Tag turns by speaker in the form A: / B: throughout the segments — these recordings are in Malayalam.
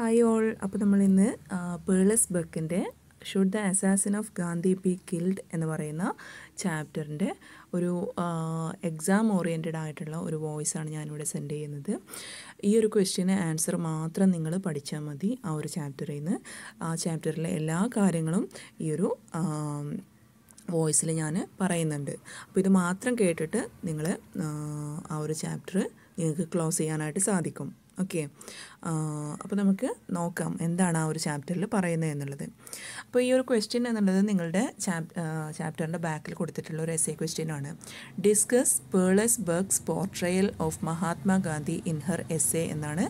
A: ഹായ് ഓൾ അപ്പോൾ നമ്മൾ ഇന്ന് പേളസ് ബക്കിൻ്റെ should the assassin of Gandhi be killed എന്ന് പറയുന്ന ചാപ്റ്ററിൻ്റെ ഒരു എക്സാം ഓറിയൻറ്റഡ് ആയിട്ടുള്ള ഒരു വോയിസ് ആണ് ഞാനിവിടെ സെൻഡ് ചെയ്യുന്നത് ഈ ഒരു ക്വസ്റ്റ്യന് ആൻസർ മാത്രം നിങ്ങൾ പഠിച്ചാൽ മതി ആ ഒരു ചാപ്റ്ററിൽ നിന്ന് ആ ചാപ്റ്ററിലെ എല്ലാ കാര്യങ്ങളും ഈ ഒരു വോയിസിൽ ഞാൻ പറയുന്നുണ്ട് അപ്പോൾ ഇത് മാത്രം കേട്ടിട്ട് നിങ്ങൾ ആ ഒരു ചാപ്റ്റർ നിങ്ങൾക്ക് ക്ലോസ് ചെയ്യാനായിട്ട് സാധിക്കും ഓക്കെ അപ്പോൾ നമുക്ക് നോക്കാം എന്താണ് ആ ഒരു ചാപ്റ്ററിൽ പറയുന്നത് എന്നുള്ളത് അപ്പോൾ ഈ ഒരു ക്വസ്റ്റ്യൻ എന്നുള്ളത് നിങ്ങളുടെ ചാപ്റ്ററിൻ്റെ ബാക്കിൽ കൊടുത്തിട്ടുള്ള ഒരു എസ് എ ആണ് discuss പേളസ് ബർഗ്സ് portrayal of Mahatma Gandhi in her A എന്നാണ്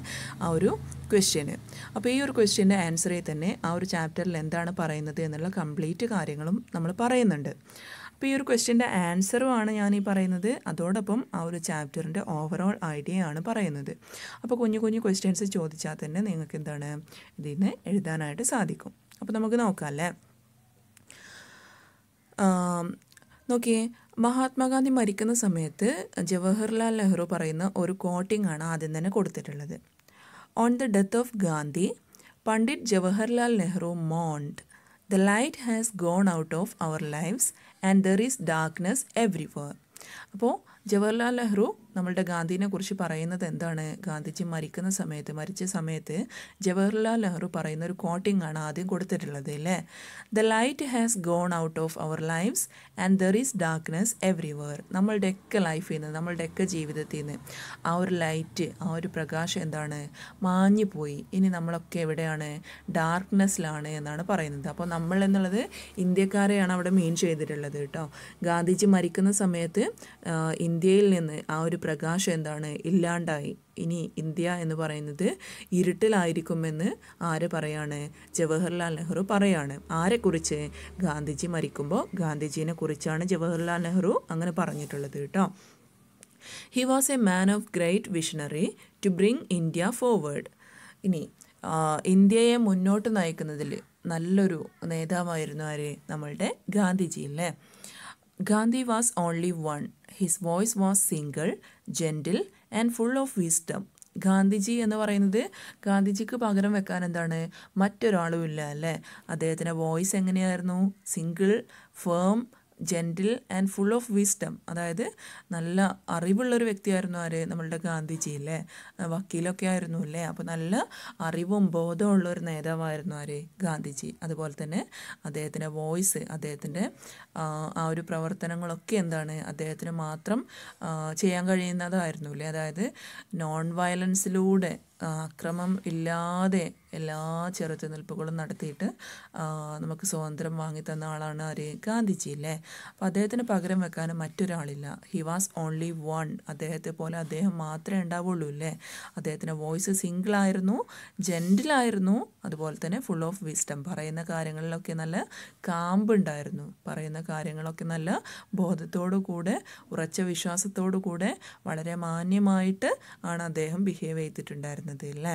A: ആ ഒരു ക്വസ്റ്റ്യന് അപ്പോൾ ഈ ഒരു ക്വസ്റ്റ്യൻ്റെ ആൻസറിൽ തന്നെ ആ ഒരു ചാപ്റ്ററിൽ എന്താണ് പറയുന്നത് എന്നുള്ള കംപ്ലീറ്റ് കാര്യങ്ങളും നമ്മൾ പറയുന്നുണ്ട് അപ്പോൾ ഈ ഒരു ക്വസ്റ്റ്യൻ്റെ ആൻസറുമാണ് ഞാൻ ഈ പറയുന്നത് അതോടൊപ്പം ആ ഒരു ചാപ്റ്ററിൻ്റെ ഓവറോൾ ഐഡിയയാണ് പറയുന്നത് അപ്പോൾ കുഞ്ഞു കുഞ്ഞു ക്വസ്റ്റ്യൻസ് ചോദിച്ചാൽ തന്നെ നിങ്ങൾക്ക് എന്താണ് ഇതിൽ നിന്ന് എഴുതാനായിട്ട് സാധിക്കും അപ്പോൾ നമുക്ക് നോക്കാം അല്ലേ നോക്കിയേ മഹാത്മാഗാന്ധി മരിക്കുന്ന സമയത്ത് ജവഹർലാൽ നെഹ്റു പറയുന്ന ഒരു കോട്ടിംഗ് ആണ് ആദ്യം തന്നെ കൊടുത്തിട്ടുള്ളത് on the death of Gandhi Pandit Jawaharlal Nehru mourned the light has gone out of our lives and there is darkness everywhere അപ്പോൾ ജവഹർലാൽ നെഹ്റു നമ്മളുടെ ഗാന്ധിനെ കുറിച്ച് പറയുന്നത് എന്താണ് ഗാന്ധിജി മരിക്കുന്ന സമയത്ത് മരിച്ച സമയത്ത് ജവഹർലാൽ നെഹ്റു പറയുന്ന ഒരു കോട്ടിംഗ് ആണ് ആദ്യം കൊടുത്തിട്ടുള്ളത് അല്ലേ the light has gone out of our lives and there is darkness നമ്മളുടെ ഒക്കെ ലൈഫിൽ നിന്ന് ഒക്കെ ജീവിതത്തിൽ നിന്ന് ആ ഒരു ലൈറ്റ് ആ ഒരു പ്രകാശം എന്താണ് മാഞ്ഞു പോയി ഇനി നമ്മളൊക്കെ എവിടെയാണ് ഡാർക്ക്നെസ്സിലാണ് എന്നാണ് പറയുന്നത് അപ്പോൾ നമ്മൾ എന്നുള്ളത് ഇന്ത്യക്കാരെയാണ് അവിടെ മീൻ ചെയ്തിട്ടുള്ളത് കേട്ടോ ഗാന്ധിജി മരിക്കുന്ന സമയത്ത് ഇന്ത്യയിൽ നിന്ന് ആ ഒരു പ്രകാശം എന്താണ് ഇല്ലാണ്ടായി ഇനി ഇന്ത്യ എന്ന് പറയുന്നത് ഇരുട്ടിലായിരിക്കുമെന്ന് ആര് പറയാണ് ജവഹർലാൽ നെഹ്റു പറയാണ് ആരെക്കുറിച്ച് ഗാന്ധിജി മരിക്കുമ്പോൾ ഗാന്ധിജീനെ കുറിച്ചാണ് ജവഹർലാൽ നെഹ്റു അങ്ങനെ പറഞ്ഞിട്ടുള്ളത് കേട്ടോ he was a man of great visionary to bring India forward ഇനി ഇന്ത്യയെ മുന്നോട്ട് നയിക്കുന്നതിൽ നല്ലൊരു നേതാവായിരുന്നു ആര് നമ്മളുടെ ഗാന്ധിജി അല്ലേ Gandhi was only one his voice was single gentle and full of wisdom Gandhiji എന്ന് പറയുന്നത് ഗാന്ധിജിക്ക് പകരം വെക്കാൻ എന്താണ് മറ്റൊരാളും ഇല്ല അല്ലേ അദ്ദേഹത്തിൻ്റെ വോയിസ് എങ്ങനെയായിരുന്നു single firm gentle and full of wisdom അതായത് നല്ല അറിവുള്ളൊരു വ്യക്തിയായിരുന്നു ആര് നമ്മളുടെ ഗാന്ധിജി അല്ലേ വക്കീലൊക്കെ ആയിരുന്നു അല്ലേ അപ്പോൾ നല്ല അറിവും ബോധമുള്ള ഒരു നേതാവായിരുന്നു ആര് ഗാന്ധിജി അതുപോലെ തന്നെ അദ്ദേഹത്തിൻ്റെ വോയിസ് അദ്ദേഹത്തിൻ്റെ ആ ഒരു പ്രവർത്തനങ്ങളൊക്കെ എന്താണ് അദ്ദേഹത്തിന് മാത്രം ചെയ്യാൻ കഴിയുന്നതായിരുന്നു അല്ലേ അതായത് നോൺ വയലൻസിലൂടെ അക്രമം ഇല്ലാതെ എല്ലാ ചെറുത്തുനിൽപ്പുകളും നടത്തിയിട്ട് നമുക്ക് സ്വാതന്ത്ര്യം വാങ്ങിത്തന്ന ആളാണ് അരി ഗാന്ധിജി അല്ലേ അപ്പം അദ്ദേഹത്തിന് പകരം വെക്കാനും മറ്റൊരാളില്ല ഹി വാസ് ഓൺലി വൺ അദ്ദേഹത്തെ പോലെ അദ്ദേഹം മാത്രമേ ഉണ്ടാവുള്ളൂ അല്ലേ അദ്ദേഹത്തിൻ്റെ വോയിസ് സിംഗിളായിരുന്നു ജെൻറ്റിലായിരുന്നു അതുപോലെ തന്നെ ഫുൾ ഓഫ് വിസ്ഡം പറയുന്ന കാര്യങ്ങളിലൊക്കെ നല്ല കാമ്പുണ്ടായിരുന്നു പറയുന്ന കാര്യങ്ങളൊക്കെ നല്ല ബോധത്തോടു കൂടെ ഉറച്ച വിശ്വാസത്തോടു കൂടെ വളരെ മാന്യമായിട്ട് ആണ് അദ്ദേഹം ബിഹേവ് ചെയ്തിട്ടുണ്ടായിരുന്നത് இருந்தது അല്ലേ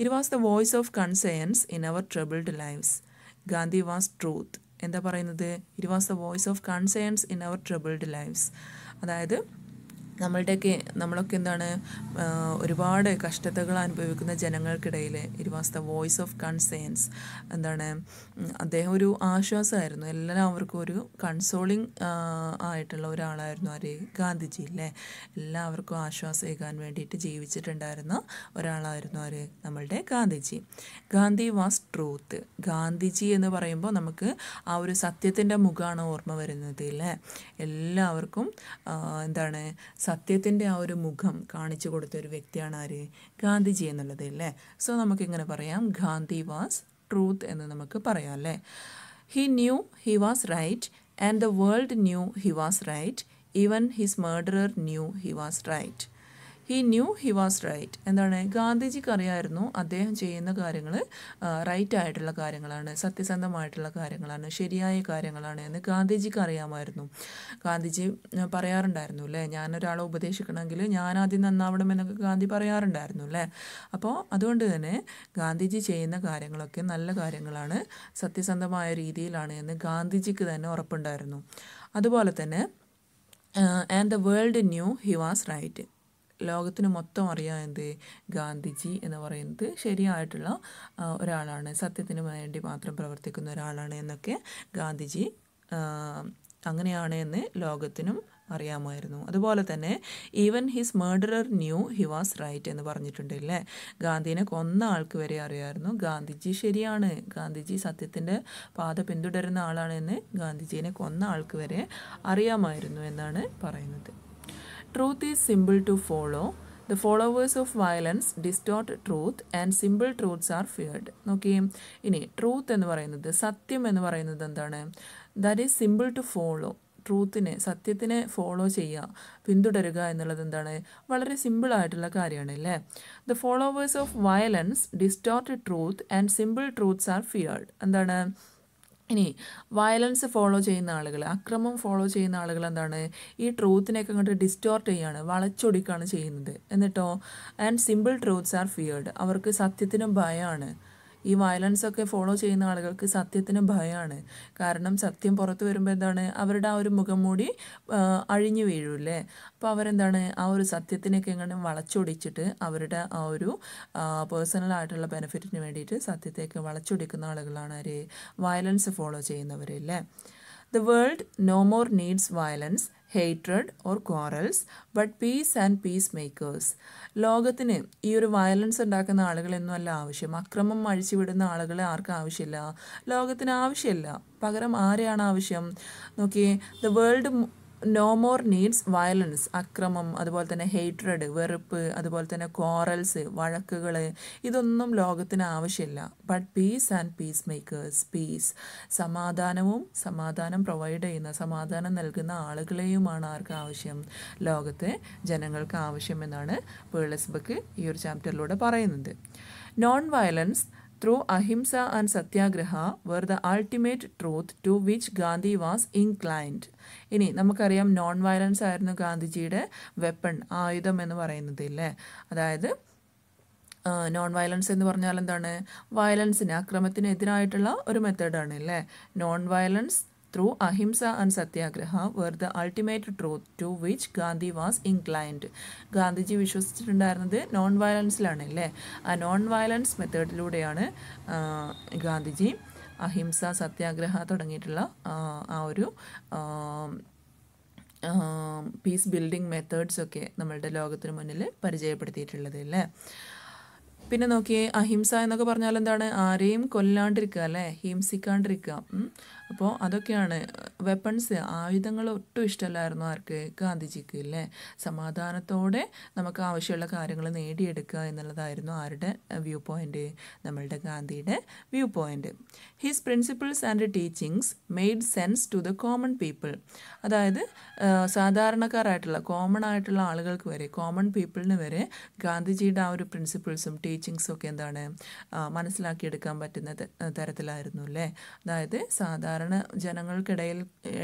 A: it was the voice of concerns in our troubled lives Gandhi was truth എന്താ പറയുന്നത് it was the voice of concerns in our troubled lives അതായത് നമ്മളുടെയൊക്കെ നമ്മളൊക്കെ എന്താണ് ഒരുപാട് കഷ്ടതകൾ അനുഭവിക്കുന്ന ജനങ്ങൾക്കിടയിൽ ഇരുവാസ്ത വോയിസ് ഓഫ് കൺസേൺസ് എന്താണ് അദ്ദേഹം ഒരു ആശ്വാസമായിരുന്നു എല്ലാവർക്കും ഒരു കൺസോളിങ് ആയിട്ടുള്ള ഒരാളായിരുന്നു അരേ ഗാന്ധിജി അല്ലേ എല്ലാവർക്കും ഏകാൻ വേണ്ടിയിട്ട് ജീവിച്ചിട്ടുണ്ടായിരുന്ന ഒരാളായിരുന്നു ആര് നമ്മളുടെ ഗാന്ധിജി ഗാന്ധി വാസ് ട്രൂത്ത് ഗാന്ധിജി എന്ന് പറയുമ്പോൾ നമുക്ക് ആ ഒരു സത്യത്തിൻ്റെ മുഖമാണ് ഓർമ്മ വരുന്നത് അല്ലേ എല്ലാവർക്കും എന്താണ് സത്യത്തിൻ്റെ ആ ഒരു മുഖം കാണിച്ചു കൊടുത്ത ഒരു വ്യക്തിയാണ് ആര് ഗാന്ധിജി എന്നുള്ളത് അല്ലേ സോ നമുക്കിങ്ങനെ പറയാം ഗാന്ധി വാസ് ട്രൂത്ത് എന്ന് നമുക്ക് പറയാം അല്ലേ he knew he was right and the world knew he was right even his murderer knew he was right he knew he was right എന്താണ് ഗാന്ധിജിക്ക് അറിയായിരുന്നു അദ്ദേഹം ചെയ്യുന്ന കാര്യങ്ങൾ റൈറ്റ് ആയിട്ടുള്ള കാര്യങ്ങളാണ് സത്യസന്ധമായിട്ടുള്ള കാര്യങ്ങളാണ് ശരിയായ കാര്യങ്ങളാണ് എന്ന് ഗാന്ധിജിക്ക് അറിയാമായിരുന്നു ഗാന്ധിജി പറയാറുണ്ടായിരുന്നു അല്ലേ ഞാനൊരാളെ ഉപദേശിക്കണമെങ്കിൽ ഞാൻ ആദ്യം നന്നാവണം എന്നൊക്കെ ഗാന്ധി പറയാറുണ്ടായിരുന്നു അല്ലേ അപ്പോൾ അതുകൊണ്ട് തന്നെ ഗാന്ധിജി ചെയ്യുന്ന കാര്യങ്ങളൊക്കെ നല്ല കാര്യങ്ങളാണ് സത്യസന്ധമായ രീതിയിലാണ് എന്ന് ഗാന്ധിജിക്ക് തന്നെ ഉറപ്പുണ്ടായിരുന്നു അതുപോലെ തന്നെ and the world knew he was right ലോകത്തിന് മൊത്തം അറിയാം എന്ത് ഗാന്ധിജി എന്ന് പറയുന്നത് ശരിയായിട്ടുള്ള ഒരാളാണ് സത്യത്തിന് വേണ്ടി മാത്രം പ്രവർത്തിക്കുന്ന ഒരാളാണ് എന്നൊക്കെ ഗാന്ധിജി അങ്ങനെയാണ് എന്ന് ലോകത്തിനും അറിയാമായിരുന്നു അതുപോലെ തന്നെ even his murderer knew he was right എന്ന് പറഞ്ഞിട്ടുണ്ടല്ലേ ഗാന്ധിനെ കൊന്ന ആൾക്ക് വരെ അറിയാമായിരുന്നു ഗാന്ധിജി ശരിയാണ് ഗാന്ധിജി സത്യത്തിൻ്റെ പാത പിന്തുടരുന്ന ആളാണെന്ന് ഗാന്ധിജിനെ കൊന്ന ആൾക്ക് വരെ അറിയാമായിരുന്നു എന്നാണ് പറയുന്നത് truth is simple to follow the followers of violence distort truth and simple truths are feared നോക്കി ഇനി ട്രൂത്ത് എന്ന് പറയുന്നത് സത്യം എന്ന് പറയുന്നത് എന്താണ് that is simple to follow ട്രൂത്തിനെ സത്യത്തിനെ ഫോളോ ചെയ്യുക പിന്തുടരുക എന്നുള്ളത് എന്താണ് വളരെ സിമ്പിളായിട്ടുള്ള കാര്യമാണ് അല്ലേ the followers of violence distort truth and simple truths are feared എന്താണ് ഇനി വയലൻസ് ഫോളോ ചെയ്യുന്ന ആളുകൾ അക്രമം ഫോളോ ചെയ്യുന്ന ആളുകൾ എന്താണ് ഈ ട്രൂത്തിനെയൊക്കെ അങ്ങോട്ട് ഡിസ്റ്റോർട്ട് ചെയ്യാണ് വളച്ചൊടിക്കുകയാണ് ചെയ്യുന്നത് എന്നിട്ടോ and simple truths are feared അവർക്ക് സത്യത്തിനും ഭയമാണ് ഈ വയലൻസ് ഒക്കെ ഫോളോ ചെയ്യുന്ന ആളുകൾക്ക് സത്യത്തിന് ഭയമാണ് കാരണം സത്യം പുറത്തു വരുമ്പോൾ എന്താണ് അവരുടെ ആ ഒരു മുഖം മൂടി അഴിഞ്ഞു വീഴൂല്ലേ അപ്പോൾ അവരെന്താണ് ആ ഒരു സത്യത്തിനൊക്കെ എങ്ങനെ വളച്ചൊടിച്ചിട്ട് അവരുടെ ആ ഒരു പേഴ്സണൽ ആയിട്ടുള്ള ബെനിഫിറ്റിന് വേണ്ടിയിട്ട് സത്യത്തേക്ക് വളച്ചൊടിക്കുന്ന ആളുകളാണ് അവർ വയലൻസ് ഫോളോ ചെയ്യുന്നവരല്ലേ the world no more needs violence hated or quarrels but peace and peace makers ലോകത്തിന് ഈ ഒരു വയലൻസ് ഉണ്ടാക്കുന്ന ആളുകളൊന്നും അല്ല ആവശ്യം അക്രമം അഴിച്ചുവിടുന്ന ആളുകളെ ആർക്കും ആവശ്യമില്ല ലോകത്തിന് ആവശ്യമില്ല പകരം ആരെയാണ് ആവശ്യം നോക്കിയേ the world no more needs violence അക്രമം അതുപോലെ തന്നെ ഹെയ്റ്റ്രഡ് വെറുപ്പ് അതുപോലെ തന്നെ ക്വാറൽസ് വഴക്കുകൾ ഇതൊന്നും ലോകത്തിന് ആവശ്യമില്ല but peace and peace makers peace സമാധാനവും സമാധാനം പ്രൊവൈഡ് ചെയ്യുന്ന സമാധാനം നൽകുന്ന ആളുകളെയുമാണ് ആർക്ക് ആവശ്യം ലോകത്തെ ജനങ്ങൾക്ക് ആവശ്യമെന്നാണ് വേൾഡ്സ് ബുക്ക് ഈ ഒരു ചാപ്റ്ററിലൂടെ പറയുന്നത് non violence through ahimsa and satyagraha were the ultimate truth to which Gandhi was inclined ഇനി നമുക്കറിയാം നോൺ വയലൻസ് ആയിരുന്നു ഗാന്ധിജിയുടെ വെപ്പൺ ആയുധം എന്ന് പറയുന്നത് ഇല്ലേ അതായത് നോൺ വയലൻസ് എന്ന് പറഞ്ഞാൽ എന്താണ് വയലൻസിന് അക്രമത്തിനെതിരായിട്ടുള്ള ഒരു മെത്തേഡാണ് അല്ലേ non violence through ahimsa and satyagraha were the ultimate truth to which Gandhi was inclined. Gandhiji വിശ്വസിച്ചിട്ടുണ്ടായിരുന്നത് നോൺ വയലൻസിലാണ് അല്ലേ ആ നോൺ വയലൻസ് മെത്തേഡിലൂടെയാണ് ഗാന്ധിജി അഹിംസ സത്യാഗ്രഹ തുടങ്ങിയിട്ടുള്ള ആ ഒരു പീസ് ബിൽഡിംഗ് മെത്തേഡ്സൊക്കെ നമ്മളുടെ ലോകത്തിന് മുന്നിൽ പരിചയപ്പെടുത്തിയിട്ടുള്ളത് അല്ലേ പിന്നെ നോക്കിയേ അഹിംസ എന്നൊക്കെ പറഞ്ഞാൽ എന്താണ് ആരെയും കൊല്ലാണ്ടിരിക്കുക അല്ലേ ഹിംസിക്കാണ്ടിരിക്കുക അപ്പോൾ അതൊക്കെയാണ് വെപ്പൺസ് ആയുധങ്ങൾ ഒട്ടും ഇഷ്ടമല്ലായിരുന്നു ആർക്ക് ഗാന്ധിജിക്ക് അല്ലേ സമാധാനത്തോടെ നമുക്ക് ആവശ്യമുള്ള കാര്യങ്ങൾ നേടിയെടുക്കുക എന്നുള്ളതായിരുന്നു ആരുടെ വ്യൂ പോയിൻ്റ് നമ്മളുടെ ഗാന്ധിയുടെ view point his principles and teachings made sense to the common people അതായത് സാധാരണക്കാരായിട്ടുള്ള കോമൺ ആയിട്ടുള്ള ആളുകൾക്ക് വരെ കോമൺ പീപ്പിളിന് വരെ ഗാന്ധിജിയുടെ ആ ഒരു പ്രിൻസിപ്പിൾസും ടീച്ചിങ്സും ഒക്കെ എന്താണ് മനസ്സിലാക്കിയെടുക്കാൻ പറ്റുന്ന തരത്തിലായിരുന്നു അല്ലേ അതായത് സാധാരണ സാധാരണ ജനങ്ങൾക്കിടയിൽ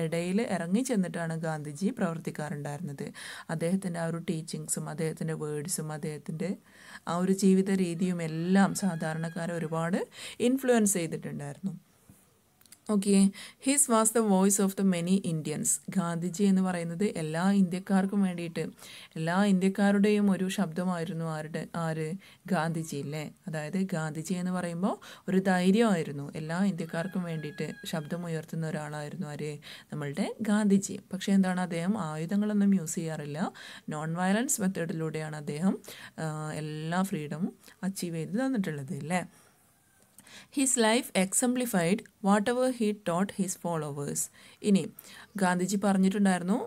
A: ഇടയിൽ ഇറങ്ങി ചെന്നിട്ടാണ് ഗാന്ധിജി പ്രവർത്തിക്കാറുണ്ടായിരുന്നത് അദ്ദേഹത്തിൻ്റെ ആ ഒരു ടീച്ചിങ്സും അദ്ദേഹത്തിൻ്റെ വേർഡ്സും അദ്ദേഹത്തിൻ്റെ ആ ഒരു ജീവിത രീതിയും എല്ലാം സാധാരണക്കാരെ ഒരുപാട് ഇൻഫ്ലുവൻസ് ചെയ്തിട്ടുണ്ടായിരുന്നു okay his was the voice of the many Indians Gandhiji എന്ന് പറയുന്നത് എല്ലാ ഇന്ത്യക്കാർക്കും വേണ്ടിയിട്ട് എല്ലാ ഇന്ത്യക്കാരുടെയും ഒരു ശബ്ദമായിരുന്നു ആരുടെ ആര് ഗാന്ധിജി അല്ലേ അതായത് ഗാന്ധിജി എന്ന് പറയുമ്പോൾ ഒരു ധൈര്യമായിരുന്നു എല്ലാ ഇന്ത്യക്കാർക്കും വേണ്ടിയിട്ട് ശബ്ദമുയർത്തുന്ന ഒരാളായിരുന്നു ആര് നമ്മളുടെ ഗാന്ധിജി പക്ഷേ എന്താണ് അദ്ദേഹം ആയുധങ്ങളൊന്നും യൂസ് ചെയ്യാറില്ല നോൺ വയലൻസ് മെത്തേഡിലൂടെയാണ് അദ്ദേഹം എല്ലാ ഫ്രീഡമും അച്ചീവ് ചെയ്ത് തന്നിട്ടുള്ളത് അല്ലേ his life exemplified whatever he taught his followers ഇനി ഗാന്ധിജി പറഞ്ഞിട്ടുണ്ടായിരുന്നു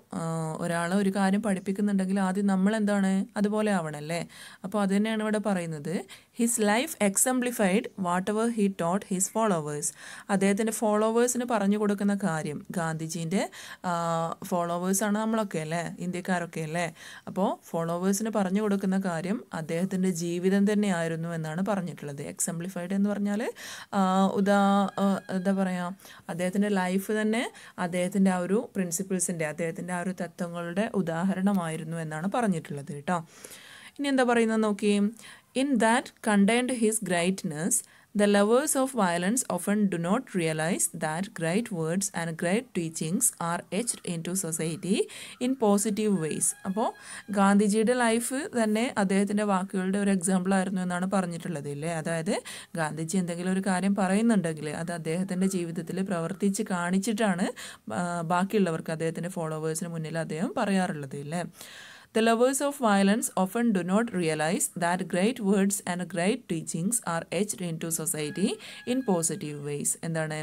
A: ഒരാളെ ഒരു കാര്യം പഠിപ്പിക്കുന്നുണ്ടെങ്കിൽ ആദ്യം നമ്മൾ എന്താണ് അതുപോലെ ആവണല്ലേ അപ്പോൾ അത് തന്നെയാണ് ഇവിടെ പറയുന്നത് his life exemplified whatever he taught his followers അദ്ദേഹത്തിൻ്റെ ഫോളോവേഴ്സിന് പറഞ്ഞു കൊടുക്കുന്ന കാര്യം ഗാന്ധിജീൻ്റെ ഫോളോവേഴ്സാണ് നമ്മളൊക്കെ അല്ലേ ഇന്ത്യക്കാരൊക്കെ അല്ലേ അപ്പോൾ ഫോളോവേഴ്സിന് പറഞ്ഞു കൊടുക്കുന്ന കാര്യം അദ്ദേഹത്തിൻ്റെ ജീവിതം തന്നെയായിരുന്നു എന്നാണ് പറഞ്ഞിട്ടുള്ളത് എക്സംപ്ലിഫൈഡ് എന്ന് പറഞ്ഞാൽ ഉദാ എന്താ പറയുക അദ്ദേഹത്തിൻ്റെ ലൈഫ് തന്നെ അദ്ദേഹത്തിൻ്റെ ആ ഒരു പ്രിൻസിപ്പിൾസിൻ്റെ അദ്ദേഹത്തിൻ്റെ ആ ഒരു തത്വങ്ങളുടെ ഉദാഹരണമായിരുന്നു എന്നാണ് പറഞ്ഞിട്ടുള്ളത് കേട്ടോ ഇനി എന്താ പറയുന്നത് നോക്കി in that contained his greatness, the lovers of violence often do not realize that great words and great teachings are etch into society in positive ways അപ്പോൾ ഗാന്ധിജിയുടെ ലൈഫ് തന്നെ അദ്ദേഹത്തിൻ്റെ വാക്കുകളുടെ ഒരു എക്സാമ്പിൾ ആയിരുന്നു എന്നാണ് പറഞ്ഞിട്ടുള്ളത് ഇല്ലേ അതായത് ഗാന്ധിജി എന്തെങ്കിലും ഒരു കാര്യം പറയുന്നുണ്ടെങ്കിൽ അത് അദ്ദേഹത്തിൻ്റെ ജീവിതത്തിൽ പ്രവർത്തിച്ച് കാണിച്ചിട്ടാണ് ബാക്കിയുള്ളവർക്ക് അദ്ദേഹത്തിൻ്റെ ഫോളോവേഴ്സിന് മുന്നിൽ അദ്ദേഹം പറയാറുള്ളത് ഇല്ലേ the lovers of violence often do not realize that great words and great teachings are etch into society in positive ways എന്താണ്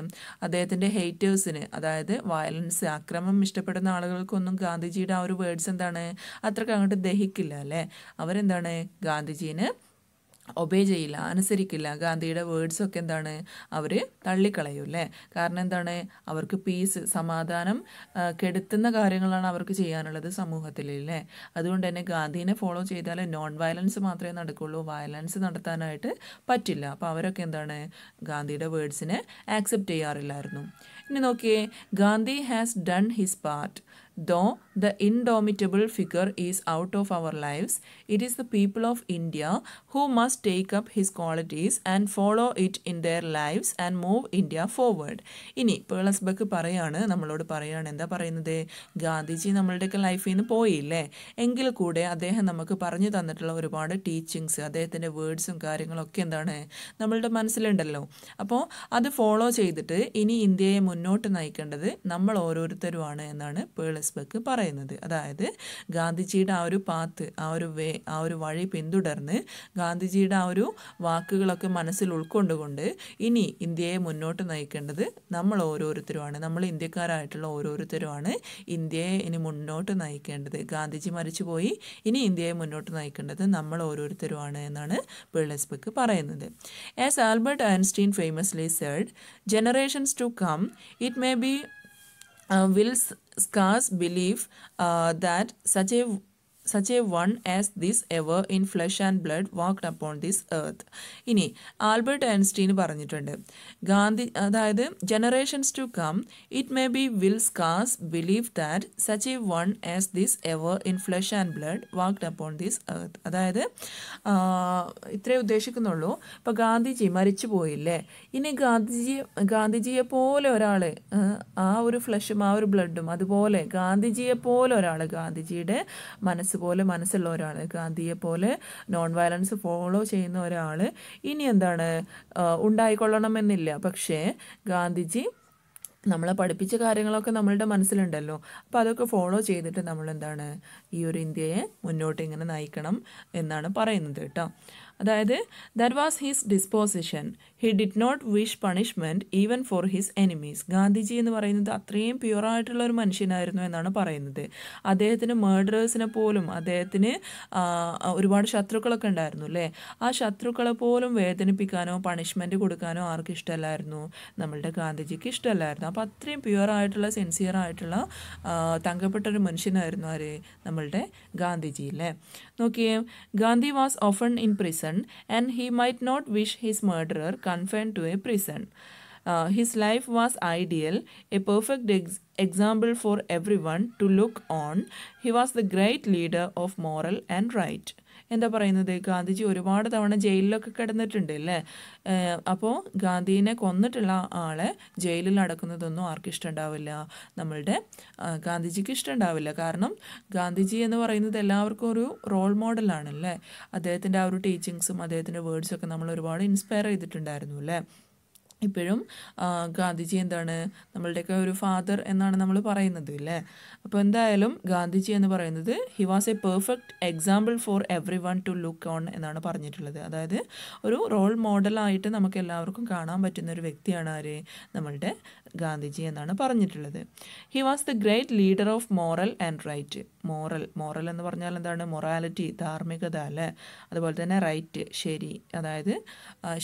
A: അദ്ദേഹത്തിൻ്റെ ഹേറ്റേഴ്സിന് അതായത് വയലൻസ് അക്രമം ഇഷ്ടപ്പെടുന്ന ആളുകൾക്കൊന്നും ഗാന്ധിജിയുടെ ആ ഒരു വേർഡ്സ് എന്താണ് അത്രയ്ക്ക് അങ്ങോട്ട് ദഹിക്കില്ല അല്ലേ അവരെന്താണ് ഗാന്ധിജീന് ഒബേ ചെയ്യില്ല അനുസരിക്കില്ല ഗാന്ധിയുടെ വേർഡ്സൊക്കെ എന്താണ് അവർ തള്ളിക്കളയും അല്ലേ കാരണം എന്താണ് അവർക്ക് പീസ് സമാധാനം കെടുത്തുന്ന കാര്യങ്ങളാണ് അവർക്ക് ചെയ്യാനുള്ളത് സമൂഹത്തിൽ അല്ലേ അതുകൊണ്ട് തന്നെ ഗാന്ധിനെ ഫോളോ ചെയ്താൽ നോൺ വയലൻസ് മാത്രമേ നടക്കുള്ളൂ വയലൻസ് നടത്താനായിട്ട് പറ്റില്ല അപ്പോൾ അവരൊക്കെ എന്താണ് ഗാന്ധിയുടെ വേർഡ്സിനെ ആക്സെപ്റ്റ് ചെയ്യാറില്ലായിരുന്നു ഇനി നോക്കിയേ Gandhi has done his part Though the indomitable figure is out of our lives, it is the people of India who must take up his qualities and follow it in their lives and move India forward. ഇനി പേളസ്ബക്ക് പറയാണ് നമ്മളോട് പറയാണ് എന്താ പറയുന്നത് ഗാന്ധിജി നമ്മളുടെയൊക്കെ ലൈഫിൽ നിന്ന് പോയില്ലേ എങ്കിൽ കൂടെ അദ്ദേഹം നമുക്ക് പറഞ്ഞു തന്നിട്ടുള്ള ഒരുപാട് ടീച്ചിങ്സ് അദ്ദേഹത്തിൻ്റെ വേർഡ്സും കാര്യങ്ങളൊക്കെ എന്താണ് നമ്മളുടെ മനസ്സിലുണ്ടല്ലോ അപ്പോൾ അത് ഫോളോ ചെയ്തിട്ട് ഇനി ഇന്ത്യയെ മുന്നോട്ട് നയിക്കേണ്ടത് നമ്മൾ ഓരോരുത്തരുമാണ് എന്നാണ് പേളസ് വെസ്ബക്ക് പറയുന്നത് അതായത് ഗാന്ധിജിയുടെ ആ ഒരു പാത്ത് ആ ഒരു വേ ആ ഒരു വഴി പിന്തുടർന്ന് ഗാന്ധിജിയുടെ ആ ഒരു വാക്കുകളൊക്കെ മനസ്സിൽ ഉൾക്കൊണ്ടുകൊണ്ട് ഇനി ഇന്ത്യയെ മുന്നോട്ട് നയിക്കേണ്ടത് നമ്മൾ ഓരോരുത്തരുമാണ് നമ്മൾ ഇന്ത്യക്കാരായിട്ടുള്ള ഓരോരുത്തരുമാണ് ഇന്ത്യയെ ഇനി മുന്നോട്ട് നയിക്കേണ്ടത് ഗാന്ധിജി മരിച്ചുപോയി ഇനി ഇന്ത്യയെ മുന്നോട്ട് നയിക്കേണ്ടത് നമ്മൾ ഓരോരുത്തരുമാണ് എന്നാണ് ബിർളസ്ബക്ക് പറയുന്നത് as Albert Einstein famously said generations to come it may be uh, Will's believe uh, that such a such a one as this ever in flesh and blood walked upon this earth ഇനി ആൽബർട്ട് ഐൻസ്റ്റീൻ പറഞ്ഞിട്ടുണ്ട് ഗാന്ധി അതായത് generations to come it may be will scarce believe that such a one as this ever in flesh and blood walked upon this earth അതായത് ഇത്രേ ഉദ്ദേശിക്കുന്നുള്ളൂ ഇപ്പം ഗാന്ധിജി മരിച്ചു പോയില്ലേ ഇനി ഗാന്ധിജിയെ ഗാന്ധിജിയെ പോലെ ഒരാൾ ആ ഒരു ഫ്ലഷും ആ ഒരു ബ്ലഡും അതുപോലെ ഗാന്ധിജിയെ പോലെ ഒരാൾ ഗാന്ധിജിയുടെ മനസ്സ് പോലെ മനസ്സുള്ള ഒരാൾ ഗാന്ധിയെ പോലെ നോൺ വയലൻസ് ഫോളോ ചെയ്യുന്ന ഒരാൾ ഇനി എന്താണ് ഉണ്ടായിക്കൊള്ളണമെന്നില്ല പക്ഷേ ഗാന്ധിജി നമ്മളെ പഠിപ്പിച്ച കാര്യങ്ങളൊക്കെ നമ്മളുടെ മനസ്സിലുണ്ടല്ലോ അപ്പോൾ അതൊക്കെ ഫോളോ ചെയ്തിട്ട് നമ്മൾ എന്താണ് ഈ ഒരു ഇന്ത്യയെ മുന്നോട്ട് ഇങ്ങനെ നയിക്കണം എന്നാണ് പറയുന്നത് കേട്ടോ അതായത് there was his disposition he did not wish punishment even for his enemies Gandhiji എന്ന് പറയുന്നത് അത്രയും പ്യുറായിട്ടുള്ള ഒരു മനുഷ്യനായിരുന്നു എന്നാണ് പറയുന്നത് അദ്ദേഹത്തിന് മേർഡേഴ്സിനെ പോലും അദ്ദേഹത്തിന് ഒരുപാട് ശത്രുക്കളൊക്കെ ഉണ്ടായിരുന്നു അല്ലേ ആ ശത്രുക്കളെ പോലും വേദനിപ്പിക്കാനോ പണിഷ്മെൻറ്റ് കൊടുക്കാനോ ആർക്കും ഇഷ്ടമല്ലായിരുന്നു നമ്മളുടെ ഗാന്ധിജിക്ക് ഇഷ്ടമല്ലായിരുന്നു അപ്പോൾ അത്രയും പ്യുവറായിട്ടുള്ള സിൻസിയർ ആയിട്ടുള്ള തങ്കപ്പെട്ട ഒരു മനുഷ്യനായിരുന്നു ആര് നമ്മളുടെ ഗാന്ധിജി അല്ലേ നോക്കിയേ Gandhi was often in prison and he might not wish his murderer confined to a prison. Uh, his life was ideal, a perfect ex example for everyone to look on. He was the great leader of moral and right. എന്താ പറയുന്നത് ഗാന്ധിജി ഒരുപാട് തവണ ജയിലിലൊക്കെ കിടന്നിട്ടുണ്ട് അല്ലേ അപ്പോൾ ഗാന്ധിനെ കൊന്നിട്ടുള്ള ആളെ ജയിലിൽ അടക്കുന്നതൊന്നും ആർക്കും ഇഷ്ടമുണ്ടാവില്ല നമ്മളുടെ ഗാന്ധിജിക്ക് ഇഷ്ടമുണ്ടാവില്ല കാരണം ഗാന്ധിജി എന്ന് പറയുന്നത് എല്ലാവർക്കും ഒരു റോൾ മോഡലാണല്ലേ അദ്ദേഹത്തിൻ്റെ ആ ഒരു ടീച്ചിങ്സും അദ്ദേഹത്തിൻ്റെ ഒക്കെ നമ്മൾ ഒരുപാട് ഇൻസ്പയർ ചെയ്തിട്ടുണ്ടായിരുന്നു അല്ലേ ഇപ്പോഴും ഗാന്ധിജി എന്താണ് നമ്മളുടെയൊക്കെ ഒരു ഫാദർ എന്നാണ് നമ്മൾ പറയുന്നത് അല്ലേ അപ്പോൾ എന്തായാലും ഗാന്ധിജി എന്ന് പറയുന്നത് he was a perfect example for every one to look on എന്നാണ് പറഞ്ഞിട്ടുള്ളത് അതായത് ഒരു റോൾ മോഡലായിട്ട് നമുക്ക് എല്ലാവർക്കും കാണാൻ പറ്റുന്ന ഒരു വ്യക്തിയാണ് ആര് നമ്മളുടെ ഗാന്ധിജി എന്നാണ് പറഞ്ഞിട്ടുള്ളത് he was the great leader of moral and right moral moral എന്ന് പറഞ്ഞാൽ എന്താണ് മൊറാലിറ്റി ധാർമ്മികത അല്ലേ അതുപോലെ തന്നെ റൈറ്റ് ശരി അതായത്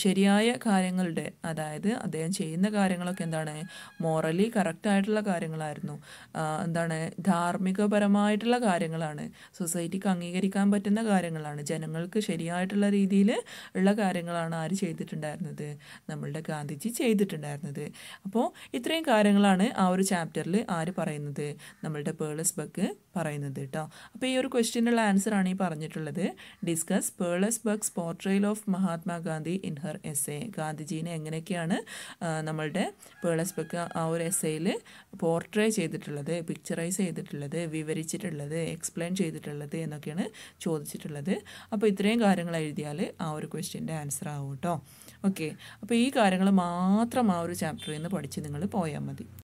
A: ശരിയായ കാര്യങ്ങളുടെ അതായത് അദ്ദേഹം ചെയ്യുന്ന കാര്യങ്ങളൊക്കെ എന്താണ് മോറലി കറക്റ്റായിട്ടുള്ള കാര്യങ്ങളായിരുന്നു എന്താണ് ധാർമ്മികപരമായിട്ടുള്ള കാര്യങ്ങളാണ് സൊസൈറ്റിക്ക് അംഗീകരിക്കാൻ പറ്റുന്ന കാര്യങ്ങളാണ് ജനങ്ങൾക്ക് ശരിയായിട്ടുള്ള രീതിയിൽ ഉള്ള കാര്യങ്ങളാണ് ആര് ചെയ്തിട്ടുണ്ടായിരുന്നത് നമ്മളുടെ ഗാന്ധിജി ചെയ്തിട്ടുണ്ടായിരുന്നത് അപ്പോൾ ഇത്രയും കാര്യങ്ങളാണ് ആ ഒരു ചാപ്റ്ററിൽ ആര് പറയുന്നത് നമ്മളുടെ പേളസ് ബക്ക് പറയുന്നത് വരുന്നത് കേട്ടോ അപ്പോൾ ഈ ഒരു ക്വസ്റ്റ്യനുള്ള ആണ് ഈ പറഞ്ഞിട്ടുള്ളത് discuss Buck's portrayal of Mahatma Gandhi in her a ഗാന്ധിജീനെ എങ്ങനെയൊക്കെയാണ് നമ്മളുടെ പേർലസ്ബർഗ് ആ ഒരു എയിൽ പോർട്രേ ചെയ്തിട്ടുള്ളത് പിക്ചറൈസ് ചെയ്തിട്ടുള്ളത് വിവരിച്ചിട്ടുള്ളത് എക്സ്പ്ലെയിൻ ചെയ്തിട്ടുള്ളത് എന്നൊക്കെയാണ് ചോദിച്ചിട്ടുള്ളത് അപ്പോൾ ഇത്രയും കാര്യങ്ങൾ എഴുതിയാൽ ആ ഒരു ക്വസ്റ്റ്യൻ്റെ ആൻസർ ആവും കേട്ടോ ഓക്കെ അപ്പോൾ ഈ കാര്യങ്ങൾ മാത്രം ആ ഒരു ചാപ്റ്ററിൽ നിന്ന് പഠിച്ച് നിങ്ങൾ പോയാൽ മതി